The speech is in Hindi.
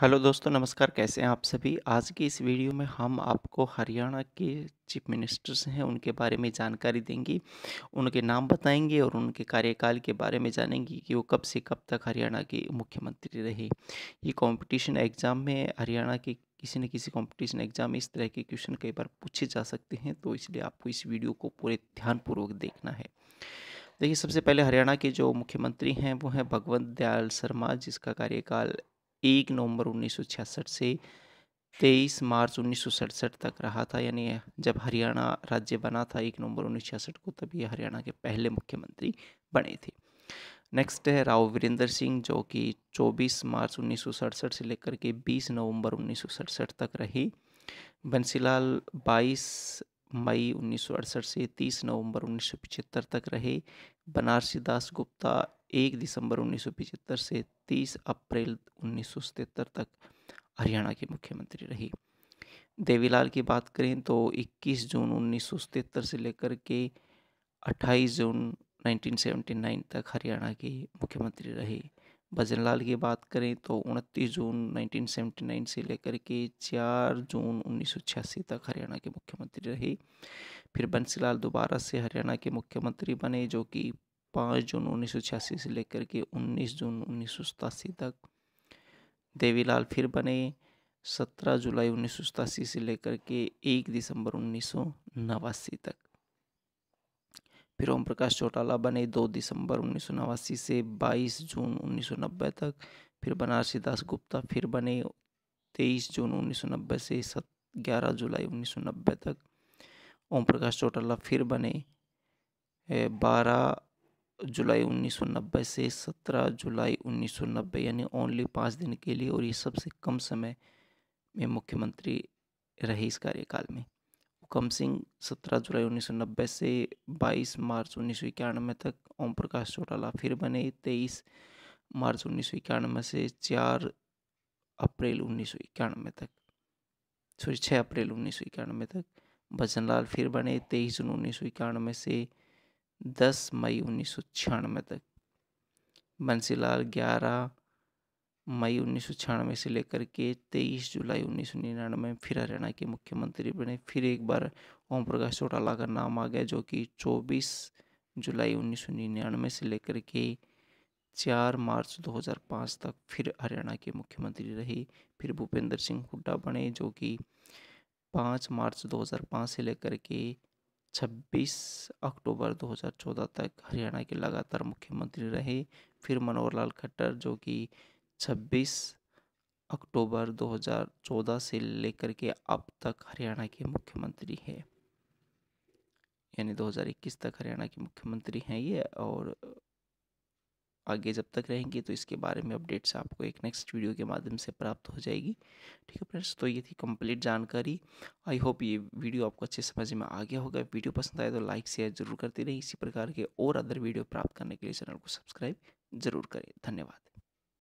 हेलो दोस्तों नमस्कार कैसे हैं आप सभी आज की इस वीडियो में हम आपको हरियाणा के चीफ मिनिस्टर्स हैं उनके बारे में जानकारी देंगे उनके नाम बताएंगे और उनके कार्यकाल के बारे में जानेंगे कि वो कब से कब तक हरियाणा के मुख्यमंत्री रहे ये कंपटीशन एग्ज़ाम में हरियाणा के किसी न किसी कंपटीशन एग्ज़ाम में इस तरह के क्वेश्चन कई बार पूछे जा सकते हैं तो इसलिए आपको इस वीडियो को पूरे ध्यानपूर्वक देखना है देखिए सबसे पहले हरियाणा के जो मुख्यमंत्री हैं वो हैं भगवंत दयाल शर्मा जिसका कार्यकाल एक नवंबर 1966 से 23 मार्च उन्नीस तक रहा था यानी जब हरियाणा राज्य बना था एक नवंबर उन्नीस को तभी हरियाणा के पहले मुख्यमंत्री बने थे नेक्स्ट है राव वीरेंद्र सिंह जो कि 24 मार्च उन्नीस से लेकर के 20 नवंबर उन्नीस तक रहे बंसीलाल 22 मई उन्नीस से 30 नवंबर उन्नीस तक रहे बनारसी दास गुप्ता एक दिसंबर 1975 से 30 अप्रैल सतहत्तर तक हरियाणा की मुख्यमंत्री रही देवीलाल की बात करें तो 21 जून सतहत्तर से लेकर के 28 जून 1979 तक हरियाणा के मुख्यमंत्री रहे भजनलाल की बात करें तो 29 जून 1979 से लेकर के 4 जून छियासी तक हरियाणा के मुख्यमंत्री रहे फिर बंसीलाल दोबारा से हरियाणा के मुख्यमंत्री बने जो कि पाँच जून उन्नीस से लेकर के उन्नीस जून उन्नीस तक देवीलाल फिर बने सत्रह जुलाई उन्नीस से लेकर के एक दिसंबर उन्नीस तक फिर ओम प्रकाश चौटाला बने दो दिसंबर उन्नीस से बाईस जून नब्बे तक फिर बनारसी दास गुप्ता फिर बने तेईस जून नब्बे से सत ग्यारह जुलाई नब्बे तक ओम प्रकाश चौटाला फिर बने बारह जुलाई 1990 से 17 जुलाई 1990 यानी ओनली पाँच दिन के लिए और ये सबसे कम समय में मुख्यमंत्री रहे इस कार्यकाल में उकम सिंह 17 जुलाई 1990 से 22 मार्च उन्नीस तक ओम प्रकाश चौटाला फिर बने 23 मार्च उन्नीस से 4 अप्रैल उन्नीस तक सॉरी 6 अप्रैल उन्नीस तक लाल फिर बने 23 जून उन्नीस से दस मई उन्नीस सौ छियानवे तक बंसीलाल ग्यारह मई उन्नीस सौ छियानवे से लेकर के तेईस जुलाई उन्नीस सौ निन्यानवे फिर हरियाणा के मुख्यमंत्री बने फिर एक बार ओम प्रकाश चौटाला का नाम आ गया जो कि चौबीस जुलाई उन्नीस सौ निन्यानवे से लेकर के चार मार्च 2005 तक फिर हरियाणा के मुख्यमंत्री रहे फिर भूपेंद्र सिंह हुड्डा बने जो कि पाँच मार्च 2005 से लेकर के 26 अक्टूबर 2014 तक हरियाणा के लगातार मुख्यमंत्री रहे फिर मनोहर लाल खट्टर जो कि 26 अक्टूबर 2014 से लेकर के अब तक हरियाणा के मुख्यमंत्री हैं यानी 2021 तक हरियाणा के मुख्यमंत्री हैं ये और आगे जब तक रहेंगी तो इसके बारे में अपडेट्स आपको एक नेक्स्ट वीडियो के माध्यम से प्राप्त हो जाएगी ठीक है फ्रेंड्स तो ये थी कंप्लीट जानकारी आई होप ये वीडियो आपको अच्छे समझ में आ गया होगा वीडियो पसंद आए तो लाइक शेयर जरूर करते रहें इसी प्रकार के और अदर वीडियो प्राप्त करने के लिए चैनल को सब्सक्राइब जरूर करें धन्यवाद